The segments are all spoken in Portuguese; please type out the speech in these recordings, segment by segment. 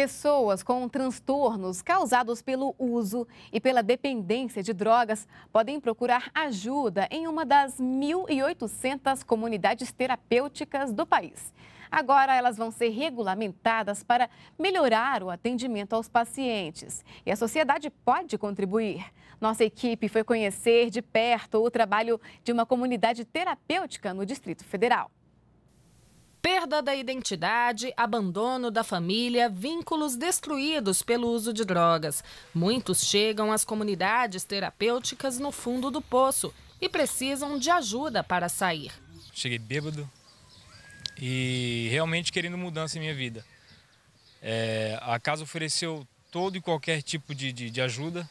Pessoas com transtornos causados pelo uso e pela dependência de drogas podem procurar ajuda em uma das 1.800 comunidades terapêuticas do país. Agora, elas vão ser regulamentadas para melhorar o atendimento aos pacientes. E a sociedade pode contribuir. Nossa equipe foi conhecer de perto o trabalho de uma comunidade terapêutica no Distrito Federal. Perda da identidade, abandono da família, vínculos destruídos pelo uso de drogas. Muitos chegam às comunidades terapêuticas no fundo do poço e precisam de ajuda para sair. Cheguei bêbado e realmente querendo mudança em minha vida. É, a casa ofereceu todo e qualquer tipo de, de, de ajuda,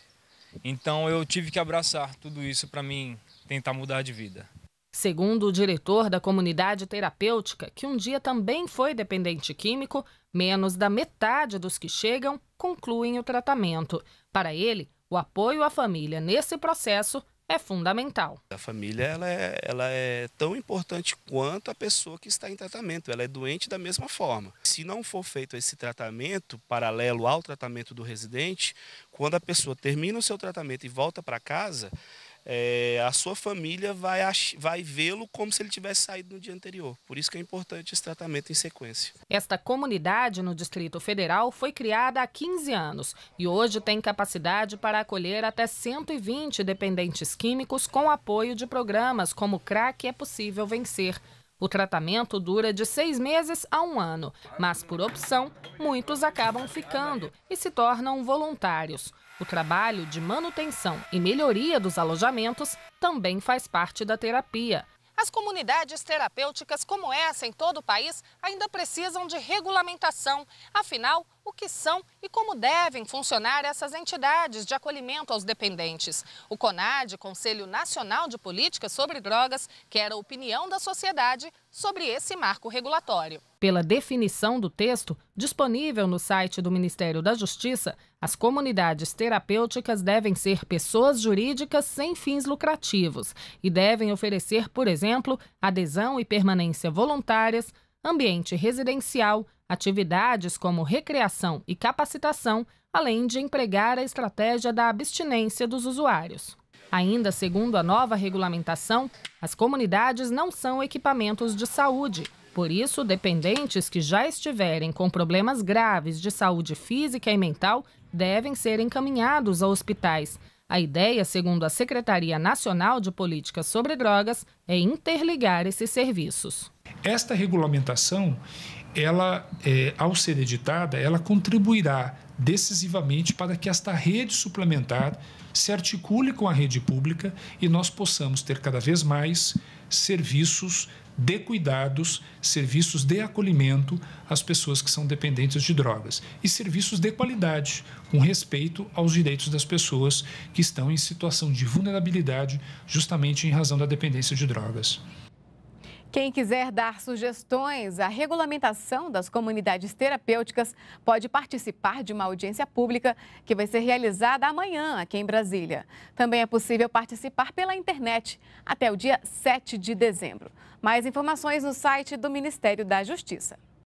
então eu tive que abraçar tudo isso para mim tentar mudar de vida. Segundo o diretor da comunidade terapêutica, que um dia também foi dependente químico, menos da metade dos que chegam concluem o tratamento. Para ele, o apoio à família nesse processo é fundamental. A família ela é, ela é tão importante quanto a pessoa que está em tratamento. Ela é doente da mesma forma. Se não for feito esse tratamento paralelo ao tratamento do residente, quando a pessoa termina o seu tratamento e volta para casa, é, a sua família vai, vai vê-lo como se ele tivesse saído no dia anterior. Por isso que é importante esse tratamento em sequência. Esta comunidade no Distrito Federal foi criada há 15 anos e hoje tem capacidade para acolher até 120 dependentes químicos com apoio de programas como Crack é Possível Vencer. O tratamento dura de seis meses a um ano, mas por opção, muitos acabam ficando e se tornam voluntários. O trabalho de manutenção e melhoria dos alojamentos também faz parte da terapia. As comunidades terapêuticas como essa em todo o país ainda precisam de regulamentação. Afinal, o que são e como devem funcionar essas entidades de acolhimento aos dependentes. O CONAD, Conselho Nacional de Políticas sobre Drogas, quer a opinião da sociedade sobre esse marco regulatório. Pela definição do texto, disponível no site do Ministério da Justiça, as comunidades terapêuticas devem ser pessoas jurídicas sem fins lucrativos e devem oferecer, por exemplo, adesão e permanência voluntárias, ambiente residencial, atividades como recreação e capacitação, além de empregar a estratégia da abstinência dos usuários. Ainda segundo a nova regulamentação, as comunidades não são equipamentos de saúde por isso, dependentes que já estiverem com problemas graves de saúde física e mental devem ser encaminhados a hospitais. A ideia, segundo a Secretaria Nacional de Políticas sobre Drogas, é interligar esses serviços. Esta regulamentação, ela, é, ao ser editada, ela contribuirá decisivamente para que esta rede suplementar se articule com a rede pública e nós possamos ter cada vez mais serviços de cuidados, serviços de acolhimento às pessoas que são dependentes de drogas e serviços de qualidade, com respeito aos direitos das pessoas que estão em situação de vulnerabilidade justamente em razão da dependência de drogas. Quem quiser dar sugestões à regulamentação das comunidades terapêuticas pode participar de uma audiência pública que vai ser realizada amanhã aqui em Brasília. Também é possível participar pela internet até o dia 7 de dezembro. Mais informações no site do Ministério da Justiça.